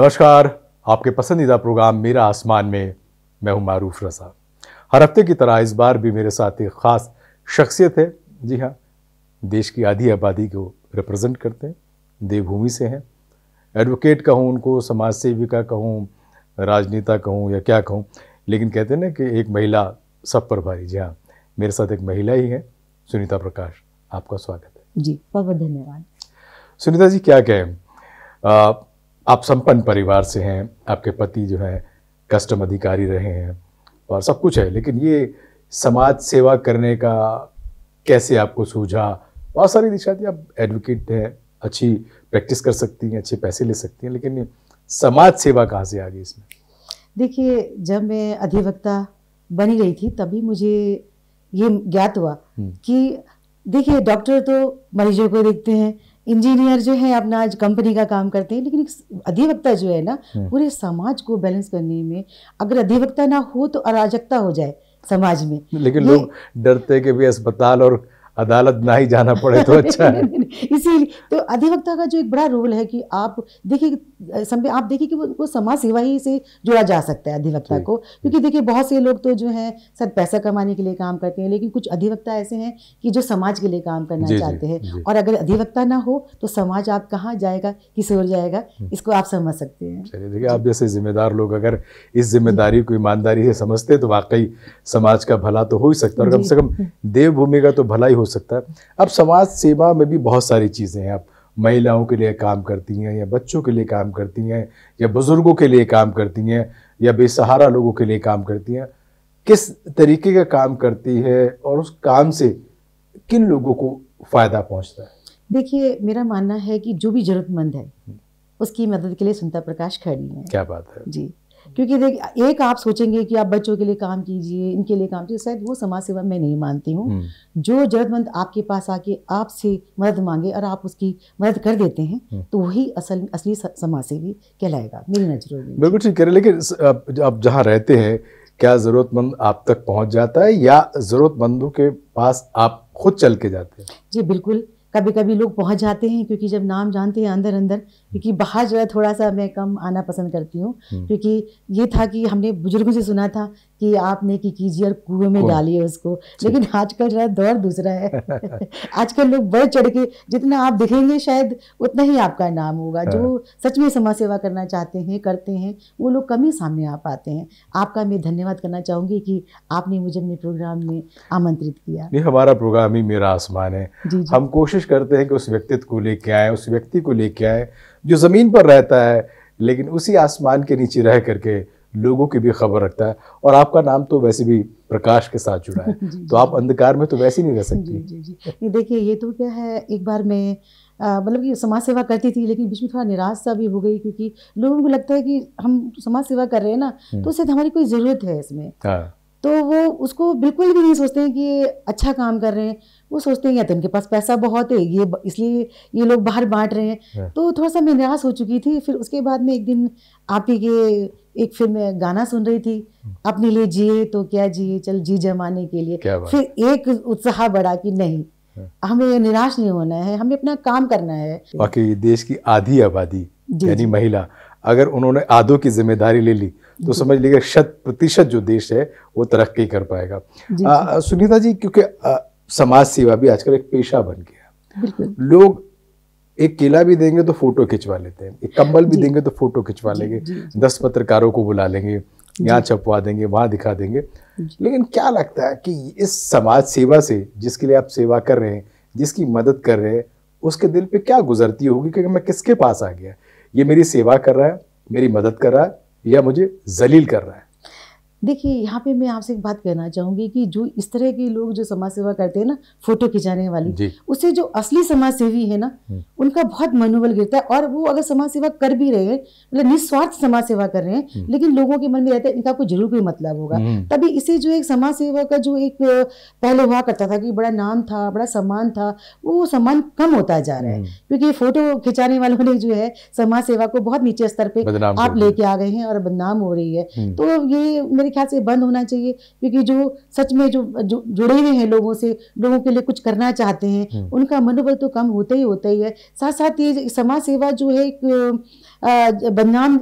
नमस्कार आपके पसंदीदा प्रोग्राम मेरा आसमान में मैं हूं मारूफ रजा हर हफ्ते की तरह इस बार भी मेरे साथ एक ख़ास शख्सियत है जी हाँ देश की आधी आबादी को रिप्रेजेंट करते हैं देवभूमि से हैं एडवोकेट कहूँ उनको समाज सेविका कहूँ राजनेता कहूँ या क्या कहूँ लेकिन कहते हैं ना कि एक महिला सब पर भारी जी हाँ मेरे साथ एक महिला ही है सुनीता प्रकाश आपका स्वागत है जी बहुत बहुत धन्यवाद सुनीता जी क्या कहें आप संपन्न परिवार से हैं आपके पति जो हैं कस्टम अधिकारी रहे हैं और सब कुछ है लेकिन ये समाज सेवा करने का कैसे आपको सूझा बहुत सारी दिशा थी आप एडवोकेट हैं अच्छी प्रैक्टिस कर सकती हैं अच्छे पैसे ले सकती हैं लेकिन समाज सेवा कहाँ से आ गई इसमें देखिए जब मैं अधिवक्ता बनी गई थी तभी मुझे ये ज्ञात हुआ हम्म। कि देखिए डॉक्टर तो मरीजों को देखते हैं इंजीनियर जो है अपना आज कंपनी का काम करते हैं लेकिन अधिवक्ता जो है ना हम्म। पूरे समाज को बैलेंस करने में अगर अधिवक्ता ना हो तो अराजकता हो जाए समाज में लेकिन लोग डरते कि भी अस्पताल और अदालत ना ही जाना पड़े तो अच्छा है इसीलिए तो अधिवक्ता का जो एक बड़ा रोल है कि आप देखिए आप देखिए कि वो, समाज सेवा ही से जोड़ा जा सकता है अधिवक्ता को क्योंकि देखिए बहुत से लोग तो जो है सर पैसा कमाने के लिए काम करते हैं लेकिन कुछ अधिवक्ता ऐसे हैं कि जो समाज के लिए काम करना चाहते हैं और अगर अधिवक्ता ना हो तो समाज आप कहाँ जाएगा किस ओर जाएगा हम्म। इसको आप समझ सकते हैं चलिए देखिए आप जैसे जिम्मेदार लोग अगर इस जिम्मेदारी को ईमानदारी से समझते तो वाकई समाज का भला तो हो ही सकता है और कम से कम हम्म। देवभूमि का तो भला ही हो सकता है अब समाज सेवा में भी बहुत सारी चीज़ें हैं आप महिलाओं के लिए काम करती हैं या बच्चों के लिए काम करती हैं या बुज़ुर्गों के लिए काम करती हैं या बेसहारा लोगों के लिए काम करती हैं किस तरीके का काम करती है और उस काम से किन लोगों को फ़ायदा पहुंचता है देखिए मेरा मानना है कि जो भी ज़रूरतमंद है हम्म। उसकी मदद के लिए सुनता प्रकाश खड़ी है क्या बात है जी क्योंकि देख एक आप सोचेंगे कि आप बच्चों के लिए काम कीजिए इनके लिए काम कीजिए शायद वो समाज सेवा मैं नहीं मानती हूँ हम्म। जो जरूरतमंद आपके पास आके आपसे मदद मांगे और आप उसकी मदद कर देते हैं हम्म। तो वही असल असली समाज सेवी कहलाएगा मेरी नज़रों में बिल्कुल ठीक कह रहे लेकिन आप जहाँ रहते हैं क्या ज़रूरतमंद आप तक पहुँच जाता है या ज़रूरतमंदों के पास आप खुद चल के जाते हैं जी बिल्कुल कभी कभी लोग पहुंच जाते हैं क्योंकि जब नाम जानते हैं अंदर अंदर क्योंकि बाहर जो है थोड़ा सा मैं कम आना पसंद करती हूँ हम्म। क्योंकि ये था कि हमने बुजुर्गों से सुना था कि आप नेकी कीजिए और कुएं में डालिए उसको लेकिन आजकल जो दौर दूसरा है आजकल लोग बढ़ चढ़ के जितना आप दिखेंगे शायद उतना ही आपका नाम होगा जो हाँ। सच में समाज सेवा करना चाहते हैं करते हैं वो लोग कम ही सामने आ पाते हैं आपका मैं धन्यवाद करना चाहूँगी कि आपने मुझे अपने प्रोग्राम में आमंत्रित किया हमारा प्रोग्राम ही मेरा आसमान है हम कोशिश कोशिश करते हैं कि उस व्यक्तित्व को लेके आए उस व्यक्ति को लेके आए जो ज़मीन पर रहता है लेकिन उसी आसमान के नीचे रह करके लोगों की भी खबर रखता है और आपका नाम तो वैसे भी प्रकाश के साथ जुड़ा है तो आप अंधकार में तो वैसे ही नहीं रह सकती जी जी ये देखिए ये तो क्या है एक बार मैं मतलब कि समाज सेवा करती थी लेकिन बीच में थोड़ा निराश सा भी हो गई क्योंकि लोगों को लगता है कि हम समाज सेवा कर रहे हैं ना हम्म। तो उसे हमारी कोई ज़रूरत है इसमें हाँ। तो वो उसको बिल्कुल भी नहीं सोचते हैं कि अच्छा काम कर रहे हैं वो सोचते हैं या तो इनके पास पैसा बहुत है ये इसलिए ये लोग बाहर बांट रहे हैं हाँ। तो थोड़ा सा मैं निराश हो चुकी थी फिर उसके बाद में एक दिन आप ही के एक फिर मैं गाना सुन रही थी हाँ। अपने लिए जिए तो क्या जिए चल जी जमाने के लिए फिर एक उत्साह बढ़ा कि नहीं हाँ। हमें निराश नहीं होना है हमें अपना काम करना है बाकी देश की आधी आबादी यानी महिला अगर उन्होंने आधो की जिम्मेदारी ले ली तो समझ लीजिए शत प्रतिशत जो देश है वो तरक्की कर पाएगा सुनीता जी क्योंकि समाज सेवा भी आजकल एक पेशा बन गया लोग एक केला भी देंगे तो फोटो खिंचवा लेते हैं एक कंबल भी देंगे तो फोटो खिंचवा लेंगे दस पत्रकारों को बुला लेंगे यहाँ छपवा देंगे वहाँ दिखा देंगे लेकिन क्या लगता है कि इस समाज सेवा से जिसके लिए आप सेवा कर रहे हैं जिसकी मदद कर रहे हैं उसके दिल पे क्या गुजरती होगी क्योंकि मैं किसके पास आ गया ये मेरी सेवा कर रहा है मेरी मदद कर रहा है या मुझे जलील कर रहा है देखिए यहाँ पे मैं आपसे एक बात कहना चाहूंगी कि जो इस तरह के लोग जो समाज सेवा करते हैं ना फोटो खिंचाने वाली उससे जो असली समाज सेवी है ना हम्म। उनका बहुत मनोबल गिरता है और वो अगर समाज सेवा कर भी रहे हैं मतलब निस्वार्थ समाज सेवा कर रहे हैं हम्म। लेकिन लोगों के मन में रहता है इनका कोई जरूर कोई मतलब होगा हम्म। तभी इसे जो एक समाज सेवा का जो एक पहले हुआ करता था कि बड़ा नाम था बड़ा सम्मान था वो सम्मान कम होता जा रहा है क्योंकि फोटो खिंचाने वालों ने जो है समाज सेवा को बहुत नीचे स्तर पर आप लेके आ गए हैं और बदनाम हो रही है तो ये मेरे मेरे ख्याल से बंद होना चाहिए क्योंकि जो सच में जो, जुड़े हुए हैं लोगों से लोगों के लिए कुछ करना चाहते हैं हम्म। उनका मनोबल तो कम होता ही होता ही है साथ साथ ये समाज सेवा जो है एक बदनाम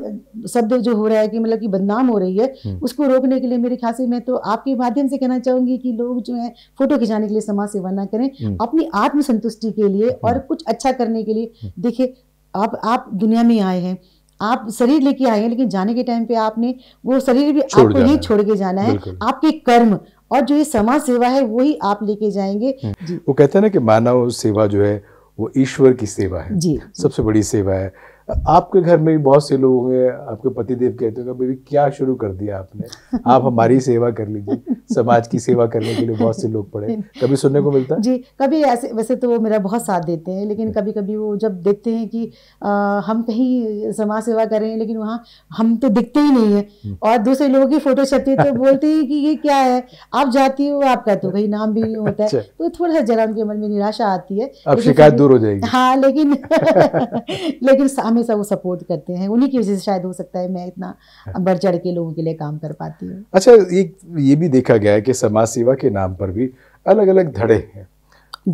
शब्द जो हो रहा है कि मतलब कि बदनाम हो रही है हम्म। उसको रोकने के लिए मेरे ख्याल से मैं तो आपके माध्यम से कहना चाहूंगी कि लोग जो है फोटो खिंचाने के लिए समाज सेवा ना करें हम्म। अपनी आत्मसंतुष्टि के लिए और कुछ अच्छा करने के लिए देखिए आप आप दुनिया में आए हैं आप शरीर लेके आए हैं लेकिन जाने के टाइम पे आपने वो शरीर भी आपको ही छोड़ के जाना है आपके कर्म और जो ये समाज सेवा है वही आप लेके जाएंगे हम्म। वो कहते हैं ना कि मानव सेवा जो है वो ईश्वर की सेवा है जी सबसे बड़ी सेवा है आपके घर में भी बहुत से लोग होंगे आपके पति देव कहते होंगे बेबी क्या शुरू कर दिया आपने आप हमारी सेवा कर लीजिए समाज की सेवा करने के लिए बहुत से लोग पड़े कभी सुनने को मिलता है जी कभी ऐसे वैसे तो वो मेरा बहुत साथ देते हैं लेकिन अच्छा। कभी कभी वो जब देखते हैं कि आ, हम कहीं समाज सेवा कर रहे हैं लेकिन वहाँ हम तो दिखते ही नहीं है हम्म। और दूसरे लोगों की फोटो छपती है तो बोलते हैं कि ये क्या है आप जाती हो आप कहते हो कहीं नाम भी नहीं होता है अच्छा। तो थोड़ा सा जरा उनके मन में निराशा आती है अब शिकायत दूर हो जाएगी हाँ लेकिन लेकिन हमेशा वो सपोर्ट करते हैं उन्हीं की वजह से शायद हो सकता है मैं इतना हाँ। बढ़ चढ़ के लोगों के लिए काम कर पाती हूँ अच्छा ये ये भी देखा गया है कि समाज सेवा के नाम पर भी अलग अलग धड़े हैं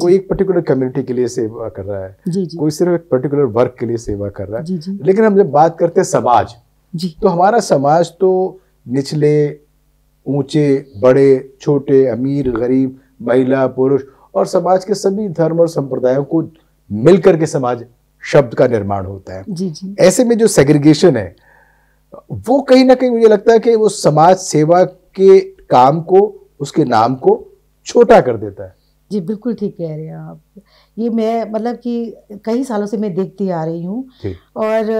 कोई एक पर्टिकुलर कम्युनिटी के लिए सेवा कर रहा है जी जी। कोई सिर्फ एक पर्टिकुलर वर्क के लिए सेवा कर रहा है जी जी। लेकिन हम जब बात करते हैं समाज जी। तो हमारा समाज तो निचले ऊंचे बड़े छोटे अमीर गरीब महिला पुरुष और समाज के सभी धर्म और संप्रदायों को मिलकर के समाज शब्द का निर्माण होता है जी जी ऐसे में जो सेग्रीगेशन है वो कहीं ना कहीं मुझे लगता है कि वो समाज सेवा के काम को उसके नाम को छोटा कर देता है जी बिल्कुल ठीक कह रहे हैं आप ये मैं मतलब कि कई सालों से मैं देखती आ रही हूँ और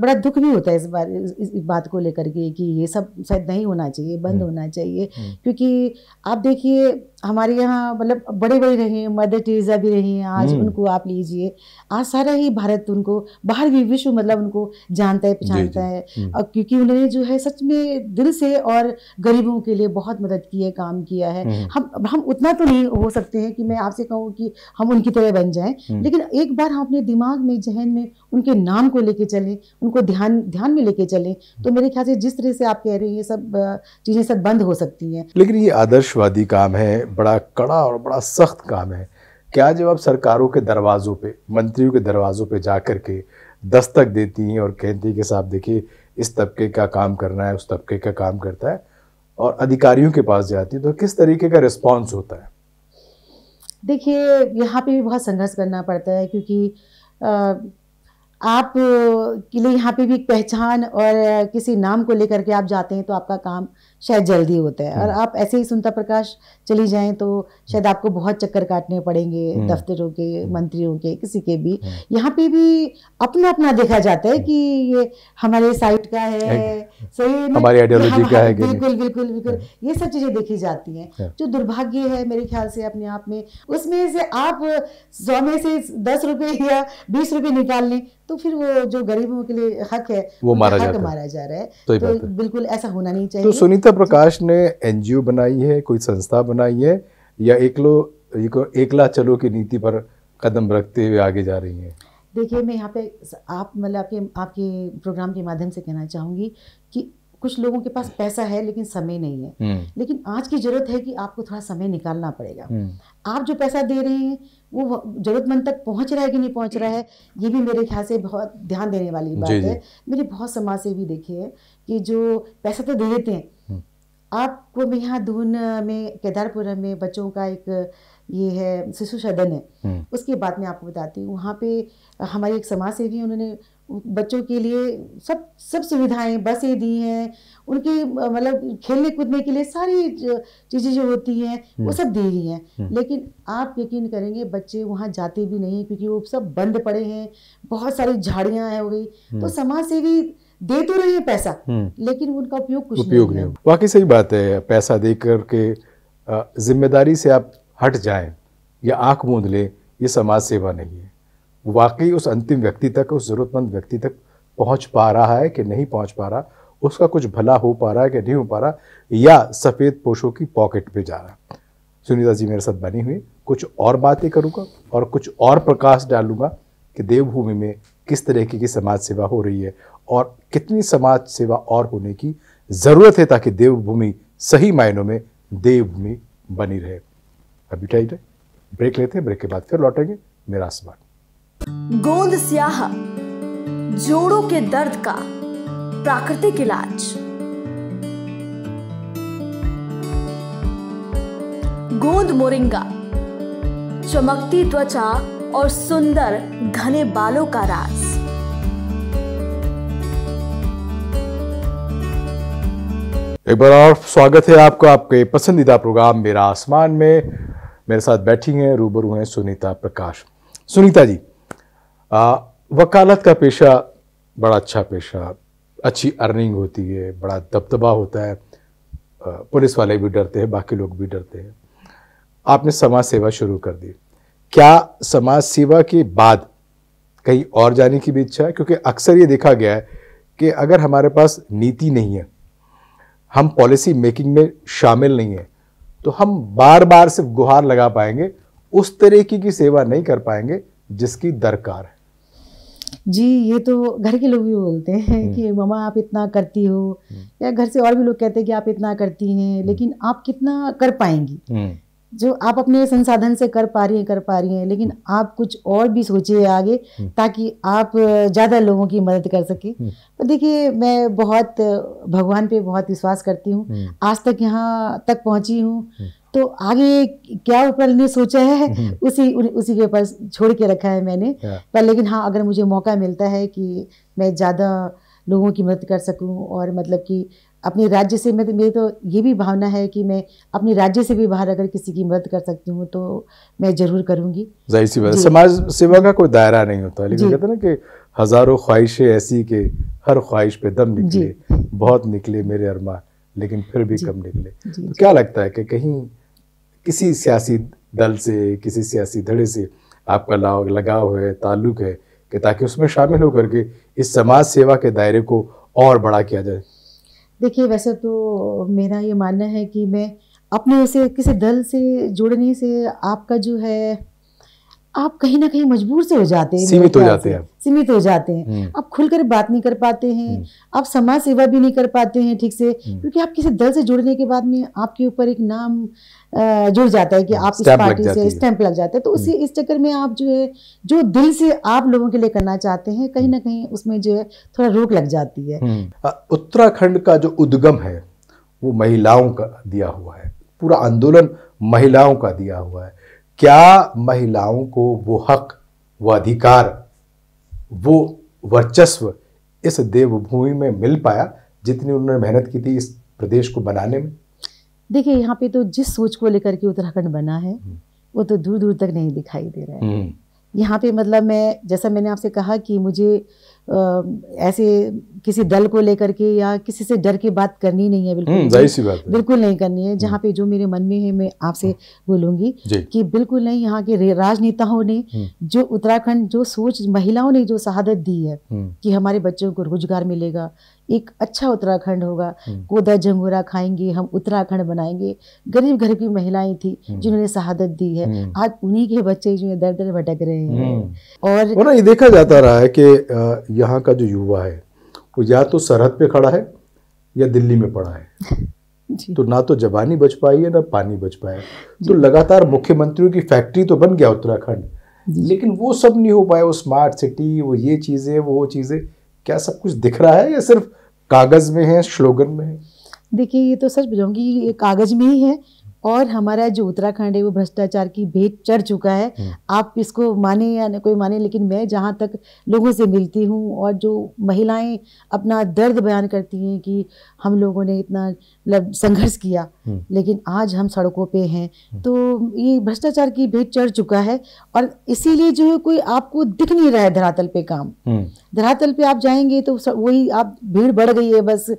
बड़ा दुख भी होता है इस बार इस बात को लेकर के कि ये सब शायद नहीं होना चाहिए बंद हम्म। होना चाहिए हम्म। क्योंकि आप देखिए हमारे यहाँ मतलब बड़े बड़े रहे हैं मदर टेरेजा भी रही हैं आज हम्म। उनको आप लीजिए आज सारा ही भारत उनको बाहर भी विश्व मतलब उनको जानता है पहचानता है और क्योंकि उन्होंने जो है सच में दिल से और गरीबों के लिए बहुत मदद की है काम किया है हम हम उतना तो नहीं हो सकते हैं कि मैं आपसे कहूँ कि हम उनकी तरह बन जाए हम्म। लेकिन एक बार हम अपने दिमाग में जहन में उनके नाम को लेके चलें उनको ध्यान ध्यान में लेके चलें तो हम्म। मेरे ख्याल से जिस तरह से आप कह रहे हैं ये सब चीज़ें सब बंद हो सकती हैं लेकिन ये आदर्शवादी काम है बड़ा कड़ा और बड़ा सख्त काम है क्या जब आप सरकारों के दरवाज़ों पे मंत्रियों के दरवाज़ों पे जा कर के दस्तक देती हैं और कहती हैं कि साहब देखिए इस तबके का काम करना है उस तबके का काम करता है और अधिकारियों के पास जाती है तो किस तरीके का रिस्पॉन्स होता है देखिए यहाँ पे भी बहुत संघर्ष करना पड़ता है क्योंकि आप के लिए यहाँ पे भी एक पहचान और किसी नाम को लेकर के आप जाते हैं तो आपका काम शायद जल्दी होता है और हम्म। आप ऐसे ही सुनता प्रकाश चली जाएं तो शायद आपको बहुत चक्कर काटने पड़ेंगे हम्म। दफ्तरों के हम्म। मंत्रियों के किसी के भी यहाँ पे भी अपना अपना देखा जाता है कि ये हमारे साइट का है सही हमारी आइडियोलॉजी का है बिल्कुल बिल्कुल बिल्कुल ये सब चीज़ें देखी जाती हैं जो दुर्भाग्य है मेरे ख्याल से अपने आप में उसमें से आप सौ में से दस रुपये या बीस रुपये निकाल लें तो फिर वो जो गरीबों के लिए हक है वो मारा जा रहा है तो बिल्कुल ऐसा होना नहीं तो चाहिए तो सुनीता गुप्ता तो प्रकाश ने एनजीओ बनाई है कोई संस्था बनाई है या एकलो एकला चलो की नीति पर कदम रखते हुए आगे जा रही है देखिए मैं यहाँ पे आप मतलब आपके आपके प्रोग्राम के माध्यम से कहना चाहूँगी कि कुछ लोगों के पास पैसा है लेकिन समय नहीं है हम्म। लेकिन आज की जरूरत है कि आपको थोड़ा समय निकालना पड़ेगा हम्म। आप जो पैसा दे रहे हैं वो जरूरतमंद तक पहुंच रहा है कि नहीं पहुंच रहा है ये भी मेरे ख्याल से बहुत ध्यान देने वाली बात है मेरे बहुत समाज से भी देखे है कि जो पैसा तो दे देते हैं हम्म। आपको मैं यहाँ दून में केदारपुरा में बच्चों का एक ये है शिशु सदन है हम्म। उसके बाद में आपको बताती हूँ वहाँ पे हमारी एक समाज सेवी उन्होंने बच्चों के लिए सब सब सुविधाएं बसें दी हैं उनके मतलब खेलने कूदने के लिए सारी चीज़ें जो होती हैं वो हम्म। सब दी हुई हैं लेकिन आप यकीन करेंगे बच्चे वहाँ जाते भी नहीं क्योंकि वो सब बंद पड़े हैं बहुत सारी झाड़ियाँ हो गई तो समाज सेवी दे तो रहे हैं पैसा हम्म। लेकिन उनका उपयोग कुछ उपयोग नहीं, नहीं। वाकई सही बात है पैसा दे करके जिम्मेदारी से आप हट जाए या आंख मूंद ले ये समाज सेवा नहीं है वाकई उस अंतिम व्यक्ति तक उस ज़रूरतमंद व्यक्ति तक पहुंच पा रहा है कि नहीं पहुंच पा रहा उसका कुछ भला हो पा रहा है कि नहीं हो पा रहा या सफ़ेद पोशों की पॉकेट पे जा रहा सुनीता जी मेरे साथ बनी हुई कुछ और बातें करूँगा और कुछ और प्रकाश डालूंगा कि देवभूमि में किस तरीके की समाज सेवा हो रही है और कितनी समाज सेवा और होने की ज़रूरत है ताकि देवभूमि सही मायनों में देवभूमि बनी रहे अभी टाइट है ब्रेक लेते हैं ब्रेक के बाद फिर लौटेंगे मेरा सवाल गोंद स्याह जोड़ों के दर्द का प्राकृतिक इलाज गोंद मोरिंगा चमकती त्वचा और सुंदर घने बालों का राज एक बार और स्वागत है आपका आपके पसंदीदा प्रोग्राम मेरा आसमान में मेरे साथ बैठी हैं रूबरू हैं सुनीता प्रकाश सुनीता जी आ, वकालत का पेशा बड़ा अच्छा पेशा अच्छी अर्निंग होती है बड़ा दबदबा होता है पुलिस वाले भी डरते हैं बाकी लोग भी डरते हैं आपने समाज सेवा शुरू कर दी क्या समाज सेवा के बाद कहीं और जाने की भी इच्छा है क्योंकि अक्सर ये देखा गया है कि अगर हमारे पास नीति नहीं है हम पॉलिसी मेकिंग में शामिल नहीं है तो हम बार बार सिर्फ गुहार लगा पाएंगे उस तरीके की सेवा नहीं कर पाएंगे जिसकी दरकार है जी ये तो घर के लोग भी बोलते हैं हम्म। कि मामा आप इतना करती हो हम्म। या घर से और भी लोग कहते हैं कि आप इतना करती हैं हम्म। लेकिन आप कितना कर पाएंगी जो आप अपने संसाधन से कर पा रही हैं कर पा रही हैं लेकिन हम्म। आप कुछ और भी सोचिए आगे हम्म। ताकि आप ज़्यादा लोगों की मदद कर सकें तो देखिए मैं बहुत भगवान पे बहुत विश्वास करती हूँ आज तक यहाँ तक पहुँची हूँ तो आगे क्या ऊपर ने सोचा है उसी उसी के ऊपर छोड़ के रखा है मैंने पर लेकिन हाँ अगर मुझे मौका मिलता है कि मैं ज़्यादा लोगों की मदद कर सकूँ और मतलब कि अपने राज्य से मैं तो मेरी तो ये भी भावना है कि मैं अपने राज्य से भी बाहर अगर किसी की मदद कर सकती हूँ तो मैं जरूर करूँगी जाहिर सी बात समाज सेवा का कोई दायरा नहीं होता लेकिन कहते ना कि हज़ारों ख्वाहिशें ऐसी कि हर ख्वाहिश पे दम निकले बहुत निकले मेरे अरमा लेकिन फिर भी कम निकले तो क्या लगता है कि कहीं किसी सियासी दल से किसी सियासी धड़े से आपका लाव लगाव है ताल्लुक है कि ताकि उसमें शामिल होकर के इस समाज सेवा के दायरे को और बड़ा किया जाए देखिए वैसे तो मेरा ये मानना है कि मैं अपने ऐसे किसी दल से जुड़ने से आपका जो है आप कहीं ना कहीं मजबूर से हो जाते हैं सीमित हो जाते हैं सीमित हो जाते हैं हम्म। आप खुलकर बात नहीं कर पाते हैं हम्म। आप समाज सेवा भी नहीं कर पाते हैं ठीक से हम्म। क्योंकि आप किसी दल से जुड़ने के बाद में आपके ऊपर एक नाम जुड़ जाता है कि आप इस पार्टी से स्टैंप लग जाता है तो उसी इस चक्कर में आप जो है जो दिल से आप लोगों के लिए करना चाहते हैं कहीं ना कहीं उसमें जो है थोड़ा रोक लग जाती है उत्तराखंड का जो उद्गम है वो महिलाओं का दिया हुआ है पूरा आंदोलन महिलाओं का दिया हुआ है क्या महिलाओं को वो हक वो अधिकार वो वर्चस्व इस देवभूमि में मिल पाया जितनी उन्होंने मेहनत की थी इस प्रदेश को बनाने में देखिए यहाँ पे तो जिस सोच को लेकर के उत्तराखंड बना है हम्म। वो तो दूर दूर तक नहीं दिखाई दे रहा है हम्म। यहाँ पे मतलब मैं जैसा मैंने आपसे कहा कि मुझे ऐसे किसी दल को लेकर के या किसी से डर के बात करनी नहीं है बिल्कुल हम्म, सी बात है बिल्कुल नहीं करनी है जहाँ हम्म। पे जो मेरे मन में है मैं आपसे हम्म। बोलूंगी कि बिल्कुल नहीं यहाँ के राजनेताओं ने जो उत्तराखंड जो सोच महिलाओं ने जो शहादत दी है कि हमारे बच्चों को रोजगार मिलेगा एक अच्छा उत्तराखंड होगा कोदा हम्म। जंगूरा खाएंगे हम उत्तराखंड बनाएंगे गरीब घर की महिलाएं थी हम्म। जिन्होंने शहादत दी है हम्म। आज उन्हीं के बच्चे जो दर दर भटक रहे हैं और, ये देखा जाता रहा है कि यहाँ का जो युवा है वो या तो सरहद पे खड़ा है या दिल्ली में पड़ा है तो ना तो जबानी बच पाई है ना पानी बच पाया तो लगातार मुख्यमंत्रियों की फैक्ट्री तो बन गया उत्तराखंड लेकिन वो सब नहीं हो पाया वो स्मार्ट सिटी वो ये चीज़ें वो चीज़ें क्या सब कुछ दिख रहा है या सिर्फ कागज में है स्लोगन में है देखिए ये तो सच बताऊंगी ये कागज में ही है और हमारा जो उत्तराखंड है वो भ्रष्टाचार की भेंट चढ़ चुका है हम्म। आप इसको माने या कोई माने लेकिन मैं जहाँ तक लोगों से मिलती हूँ और जो महिलाएं अपना दर्द बयान करती हैं कि हम लोगों ने इतना मतलब संघर्ष किया हम्म। लेकिन आज हम सड़कों पे हैं हम्म। तो ये भ्रष्टाचार की भेंट चढ़ चुका है और इसीलिए जो है कोई आपको दिख नहीं रहा है धरातल पे काम धरातल पे आप जाएंगे तो वही आप भीड़ बढ़ गई है बस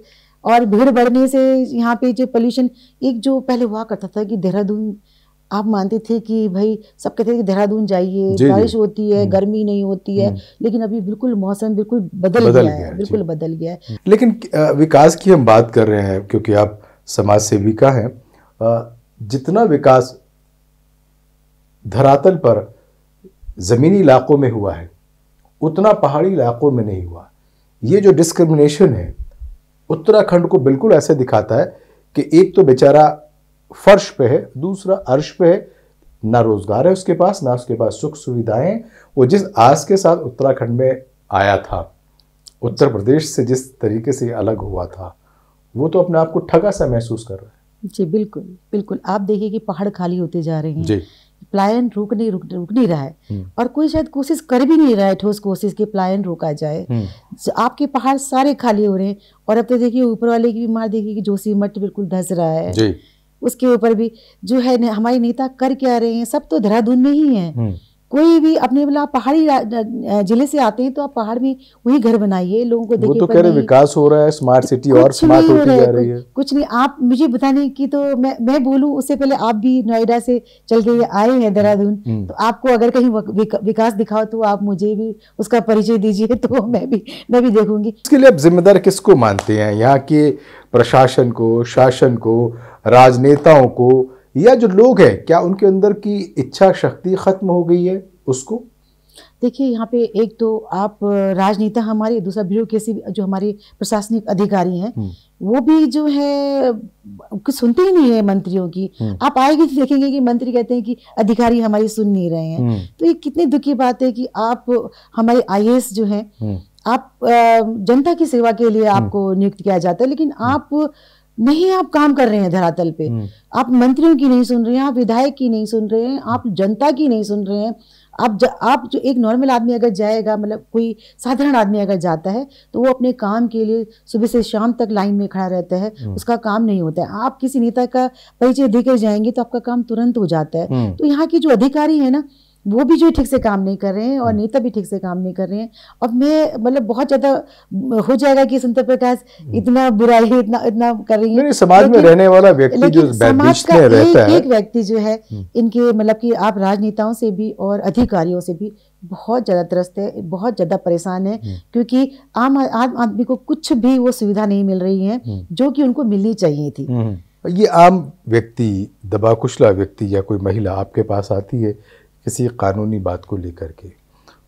और भीड़ बढ़ने से यहाँ पे जो पोल्यूशन एक जो पहले हुआ करता था कि देहरादून आप मानते थे कि भाई सब कहते थे कि देहरादून जाइए बारिश होती है हम्म। गर्मी नहीं होती है हम्म। लेकिन अभी बिल्कुल मौसम बिल्कुल बदल, बदल गया, गया है बिल्कुल बदल गया है लेकिन विकास की हम बात कर रहे हैं क्योंकि आप समाज सेविका हैं जितना विकास धरातल पर ज़मीनी इलाकों में हुआ है उतना पहाड़ी इलाकों में नहीं हुआ ये जो डिस्क्रिमिनेशन है उत्तराखंड को बिल्कुल ऐसे दिखाता है कि एक तो बेचारा फर्श पे है दूसरा अर्श पे है ना रोजगार है उसके पास ना उसके पास सुख सुविधाएं वो जिस आस के साथ उत्तराखंड में आया था उत्तर प्रदेश से जिस तरीके से अलग हुआ था वो तो अपने आप को ठगा सा महसूस कर रहा है जी बिल्कुल बिल्कुल आप देखिए कि पहाड़ खाली होते जा रहे हैं जी प्लायन रुक नहीं रुक, रुक नहीं रहा है हम्म। और कोई शायद कोशिश कर भी नहीं रहा है ठोस कोशिश कि प्लायन रोका जाए हम्म। आपके पहाड़ सारे खाली हो रहे हैं और अब तो देखिए ऊपर वाले की भी मार देखिए कि जोशी मठ बिल्कुल धस रहा है उसके ऊपर भी जो है हमारे नेता कर क्या रहे हैं सब तो देहरादून में ही है हम्म। कोई भी अपने बोला मतलब पहाड़ी जिले से आते हैं तो आप पहाड़ में वही घर बनाइए लोगों को देखिए तो कह रहे विकास हो रहा है स्मार्ट सिटी और स्मार्ट होती जा रही है कुछ नहीं आप मुझे बताने की तो मैं मैं बोलूं उससे पहले आप भी नोएडा से चल के आए हैं देहरादून हम्म। तो आपको अगर कहीं विकास दिखाओ तो आप मुझे भी उसका परिचय दीजिए तो मैं भी मैं भी देखूंगी इसके लिए आप जिम्मेदार किसको मानते हैं यहाँ के प्रशासन को शासन को राजनेताओं को या जो लोग हैं क्या उनके अंदर की इच्छा शक्ति ख़त्म हो गई है उसको देखिए यहाँ पे एक तो आप राजनेता हमारे दूसरा ब्यूरोक्रेसी जो हमारे प्रशासनिक अधिकारी हैं हम्म। वो भी जो है कुछ सुनते ही नहीं है मंत्रियों की हम्म। आप आएगी तो देखेंगे कि मंत्री कहते हैं कि अधिकारी हमारी सुन नहीं रहे हैं हम्म। तो ये कितनी दुखी बात है कि आप हमारे आई जो है आप जनता की सेवा के लिए आपको नियुक्त किया जाता है लेकिन आप नहीं आप काम कर रहे हैं धरातल पे हम्म। आप मंत्रियों की नहीं सुन रहे हैं आप विधायक की नहीं सुन रहे हैं आप जनता की नहीं सुन रहे हैं आप ज, आप जो एक नॉर्मल आदमी अगर जाएगा मतलब कोई साधारण आदमी अगर जाता है तो वो अपने काम के लिए सुबह से शाम तक लाइन में खड़ा रहता है हम्म। उसका काम नहीं होता है आप किसी नेता का परिचय देकर जाएंगे तो आपका काम तुरंत हो जाता है हम्म। तो यहाँ के जो अधिकारी है ना वो भी जो ठीक से काम नहीं कर रहे हैं और हम्म। नेता भी ठीक से काम नहीं कर रहे हैं अब मैं मतलब बहुत ज़्यादा हो जाएगा कि संत प्रकाश इतना बुरा है इतना इतना कर रही है समाज में रहने वाला व्यक्ति जो समाज का एक, एक व्यक्ति जो है हम्म। इनके मतलब कि आप राजनेताओं से भी और अधिकारियों से भी बहुत ज़्यादा त्रस्त है बहुत ज़्यादा परेशान है हम्म। क्योंकि आम आम आदमी को कुछ भी वो सुविधा नहीं मिल रही है जो कि उनको मिलनी चाहिए थी ये आम व्यक्ति दबाकुशला व्यक्ति या कोई महिला आपके पास आती है किसी कानूनी बात को लेकर के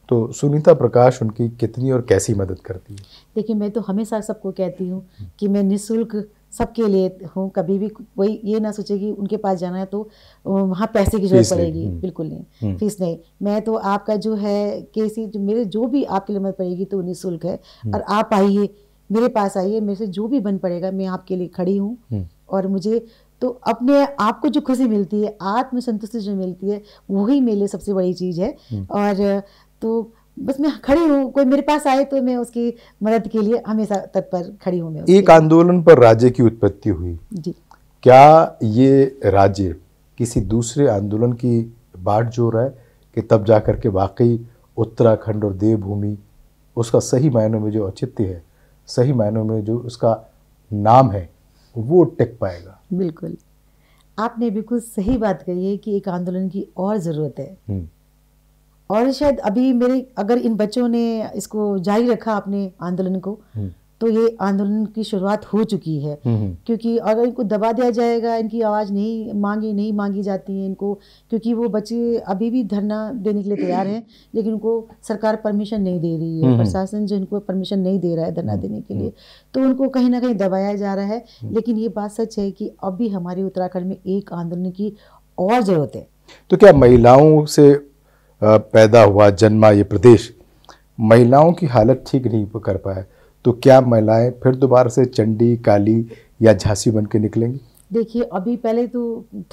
तो सुनीता प्रकाश उनकी कितनी और कैसी मदद करती है देखिए मैं तो हमेशा सबको कहती हूँ कि मैं निःशुल्क सबके लिए हूँ कभी भी कोई ये ना सोचे कि उनके पास जाना है तो वहाँ पैसे की जरूरत पड़ेगी हम्म। बिल्कुल नहीं हम्म। फीस नहीं मैं तो आपका जो है केसी जो मेरे जो भी आपके लिए मदद पड़ेगी तो निःशुल्क है हम्म। और आप आइए मेरे पास आइए मेरे से जो भी बन पड़ेगा मैं आपके लिए खड़ी हूँ और मुझे तो अपने आप को जो खुशी मिलती है आत्मसंतुष्टि जो मिलती है वही मेरे लिए सबसे बड़ी चीज़ है हम्म। और तो बस मैं खड़ी हूँ कोई मेरे पास आए तो मैं उसकी मदद के लिए हमेशा तत्पर खड़ी हूँ मैं एक आंदोलन पर राज्य की उत्पत्ति हुई जी क्या ये राज्य किसी दूसरे आंदोलन की बाट जो रहा है कि तब जा कर के वाकई उत्तराखंड और देवभूमि उसका सही मायनों में जो औचित्य है सही मायनों में जो उसका नाम है वो टिक पाएगा बिल्कुल आपने बिल्कुल सही बात कही है कि एक आंदोलन की और ज़रूरत है हम्म। और शायद अभी मेरे अगर इन बच्चों ने इसको जारी रखा अपने आंदोलन को हम्म। तो ये आंदोलन की शुरुआत हो चुकी है हम्म, हम्म। क्योंकि अगर इनको दबा दिया जाएगा इनकी आवाज़ नहीं मांगी नहीं मांगी जाती है इनको क्योंकि वो बच्चे अभी भी धरना देने के लिए तैयार हैं लेकिन उनको सरकार परमिशन नहीं दे रही है हम्म, प्रशासन जो इनको परमिशन नहीं दे रहा है धरना देने के लिए तो उनको कहीं ना कहीं दबाया जा रहा है लेकिन ये बात सच है कि अब भी हमारे उत्तराखंड में एक आंदोलन की और ज़रूरत है तो क्या महिलाओं से पैदा हुआ जन्मा ये प्रदेश महिलाओं की हालत ठीक नहीं कर पाया तो क्या महिलाएं फिर दोबारा से चंडी काली या झांसी बन के निकलेंगी देखिए अभी पहले तो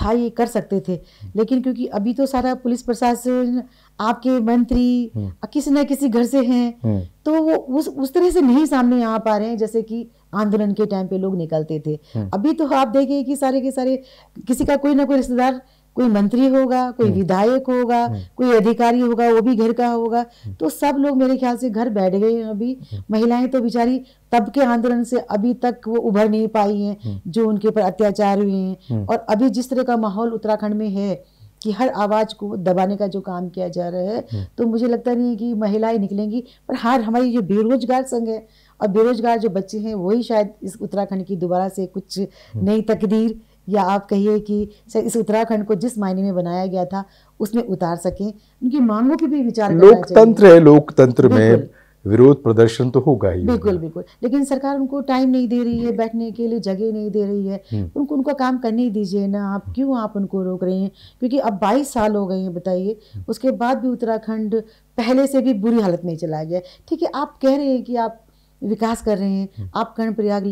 था ये कर सकते थे लेकिन क्योंकि अभी तो सारा पुलिस प्रशासन आपके मंत्री हम्म। किसी न किसी घर से हैं हम्म। तो वो उस उस तरह से नहीं सामने आ पा रहे हैं जैसे कि आंदोलन के टाइम पे लोग निकलते थे हम्म। अभी तो आप देखिए कि सारे के सारे किसी का कोई ना कोई रिश्तेदार कोई मंत्री होगा कोई हम्म। विधायक होगा हम्म। कोई अधिकारी होगा वो भी घर का होगा हम्म। तो सब लोग मेरे ख्याल से घर बैठ गए हैं अभी महिलाएं तो बेचारी तब के आंदोलन से अभी तक वो उभर नहीं पाई हैं जो उनके ऊपर अत्याचार हुए हैं और अभी जिस तरह का माहौल उत्तराखंड में है कि हर आवाज़ को दबाने का जो काम किया जा रहा है तो मुझे लगता नहीं है कि महिलाएं निकलेंगी पर हर हाँ, हमारी जो बेरोजगार संघ है और बेरोजगार जो बच्चे हैं वही शायद इस उत्तराखंड की दोबारा से कुछ नई तकदीर या आप कहिए कि इस उत्तराखंड को जिस मायने में बनाया गया था उसमें उतार सकें उनकी मांगों की भी विचार लोकतंत्र है लोकतंत्र में विरोध प्रदर्शन तो होगा ही बिल्कुल बिल्कुल लेकिन सरकार उनको टाइम नहीं दे रही है बैठने के लिए जगह नहीं दे रही है हम्म। उनको उनका काम करने दीजिए ना आप क्यों आप उनको रोक रहे हैं क्योंकि अब बाईस साल हो गए हैं बताइए हम्म। उसके बाद भी उत्तराखंड पहले से भी बुरी हालत में चला गया ठीक है आप कह रहे हैं कि आप विकास कर रहे हैं हम्म। आप कर्णप्रयाग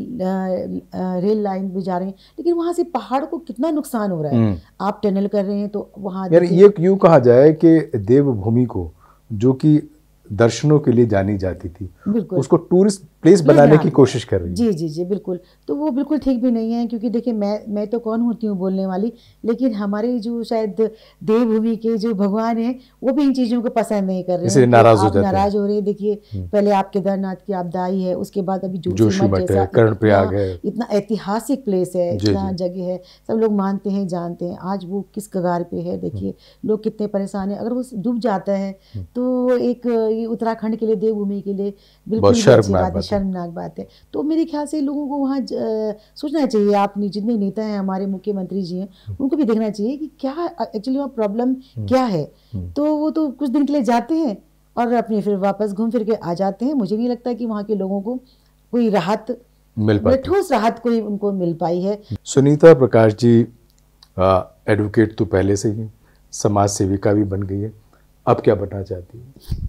रेल लाइन भी जा रहे हैं लेकिन वहाँ से पहाड़ को कितना नुकसान हो रहा है हम्म। आप टनल कर रहे हैं तो वहाँ यार ये यूँ कहा जाए कि देवभूमि को जो कि दर्शनों के लिए जानी जाती थी उसको टूरिस्ट प्लेस बनाने की कोशिश कर रही जी जी जी बिल्कुल तो वो बिल्कुल ठीक भी नहीं है क्योंकि देखिए मैं मैं तो कौन होती हूँ बोलने वाली लेकिन हमारे जो शायद देवभूमि के जो भगवान हैं वो भी इन चीज़ों को पसंद नहीं कर रहे हैं नाराज हो नाराज हो रहे हैं देखिए हम्म। पहले आप केदारनाथ की आपदा है उसके बाद अभी जोशीमठ इतना ऐतिहासिक प्लेस है इतना जगह है सब लोग मानते हैं जानते हैं आज वो किस कगार पे है देखिए हम्म। लोग कितने परेशान है अगर वो डूब जाता है हम्म। तो एक ये उत्तराखंड के लिए देवभूमि के लिए बिल्कुल शर्मनाक बात है तो मेरे ख्याल से लोगों को वहाँ सोचना चाहिए आप जितने नेता हैं हमारे मुख्यमंत्री जी हैं हम्म। उनको भी देखना चाहिए कि क्या एक्चुअली वहाँ प्रॉब्लम हम्म। क्या है हम्म। तो वो तो कुछ दिन के लिए जाते हैं और अपने फिर वापस घूम फिर के आ जाते हैं मुझे नहीं लगता कि वहाँ के लोगों को कोई राहत मिल पाई ठोस राहत कोई उनको मिल पाई है सुनीता प्रकाश जी एडवोकेट तो पहले से ही समाज सेविका भी बन गई है अब क्या बनना चाहती है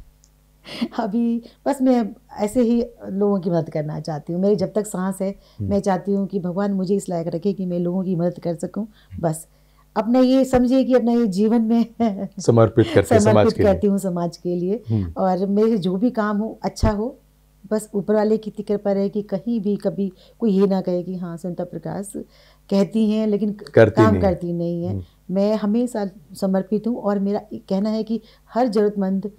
अभी बस मैं ऐसे ही लोगों की मदद करना चाहती हूँ मेरी जब तक सांस है हम्म। मैं चाहती हूँ कि भगवान मुझे इस लायक रखे कि मैं लोगों की मदद कर सकूँ बस अपना ये समझिए कि अपना ये जीवन में समर्पित करती समर्पित करती हूँ समाज के लिए हम्म। और मेरे जो भी काम हो अच्छा हो बस ऊपर वाले की तिक्र पर है कि कहीं भी कभी कोई ये ना कहे कि हाँ सुनता प्रकाश कहती हैं लेकिन करती काम नहीं। करती नहीं है हम्म। मैं हमेशा समर्पित हूँ और मेरा कहना है कि हर ज़रूरतमंद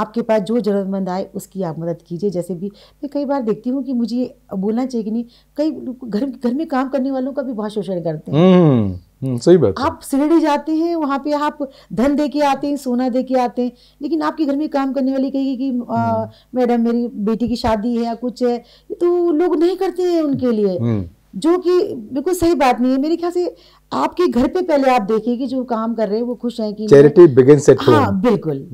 आपके पास जो ज़रूरतमंद आए उसकी आप मदद कीजिए जैसे भी मैं कई बार देखती हूँ कि मुझे बोलना चाहिए कि नहीं कई घर घर में काम करने वालों का भी बहुत शोषण करते हैं हम्म, हम्म, सही बात आप सिरडी जाते हैं वहाँ पे आप धन दे के आते हैं सोना दे के आते हैं लेकिन आपके घर में काम करने वाली कहेगी कि हम्म। मैडम मेरी बेटी की शादी है या कुछ है तो लोग नहीं करते हैं उनके लिए जो कि बिल्कुल सही बात नहीं है मेरे ख्याल से आपके घर पे पहले आप देखिए कि जो काम कर रहे हैं वो खुश हैं कि चैरिटी बिगिन सेट हाँ बिल्कुल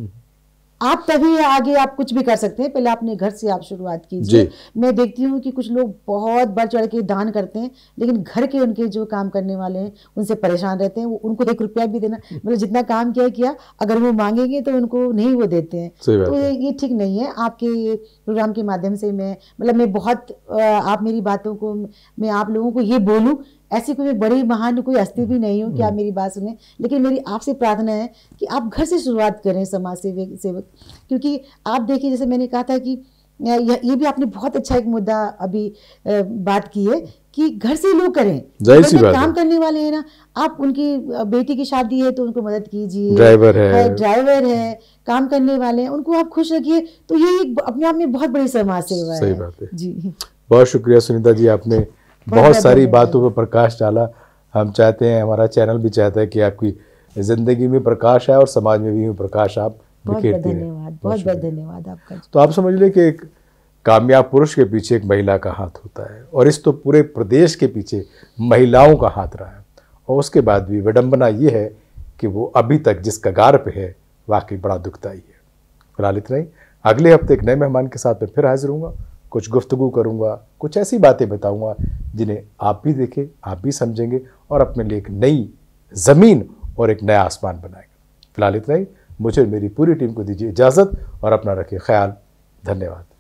आप तभी आगे आप कुछ भी कर सकते हैं पहले आपने घर से आप शुरुआत कीजिए मैं देखती हूँ कि कुछ लोग बहुत बढ़ चढ़ के दान करते हैं लेकिन घर के उनके जो काम करने वाले हैं उनसे परेशान रहते हैं वो उनको एक रुपया भी देना हम्म। मतलब जितना काम किया किया अगर वो मांगेंगे तो उनको नहीं वो देते हैं तो ये ठीक नहीं है आपके ये प्रोग्राम के माध्यम से मैं मतलब मैं बहुत आप मेरी बातों को मैं आप लोगों को ये बोलूँ ऐसी कोई बड़ी महान कोई अस्थि भी नहीं हूँ कि आप हम्म। मेरी बात सुने लेकिन मेरी आपसे प्रार्थना है कि आप घर से शुरुआत करें समाज सेवक सेवक क्योंकि आप देखिए जैसे मैंने कहा था कि ये भी आपने बहुत अच्छा एक मुद्दा अभी बात की है कि घर से लोग करें जाहिर सी बात काम करने वाले हैं ना आप उनकी बेटी की शादी है तो उनको मदद कीजिए ड्राइवर है हाँ, ड्राइवर है काम करने वाले हैं उनको आप खुश रखिए तो ये अपने आप में बहुत बड़ी समाज सेवा है सही बात है जी बहुत शुक्रिया सुनीता जी आपने बहुत सारी बातों पर प्रकाश डाला हम चाहते हैं हमारा चैनल भी चाहता है कि आपकी ज़िंदगी में प्रकाश आए और समाज में भी प्रकाश आप बिखेरती धन्यवाद बहुत बहुत धन्यवाद आपका तो आप समझ लें कि एक कामयाब पुरुष के पीछे एक महिला का हाथ होता है और इस तो पूरे प्रदेश के पीछे महिलाओं का हाथ रहा है और उसके बाद भी विडम्बना ये है कि वो अभी तक जिस कगार पे है वाकई बड़ा दुखदायी है फिलहाल इतना ही अगले हफ्ते एक नए मेहमान के साथ मैं फिर हाजिर हूँगा कुछ गुफ्तु करूँगा कुछ ऐसी बातें बताऊँगा जिन्हें आप भी देखें आप भी समझेंगे और अपने लिए एक नई ज़मीन और एक नया आसमान बनाएगा फिलहाल इतना ही मुझे मेरी पूरी टीम को दीजिए इजाज़त और अपना रखिए ख्याल धन्यवाद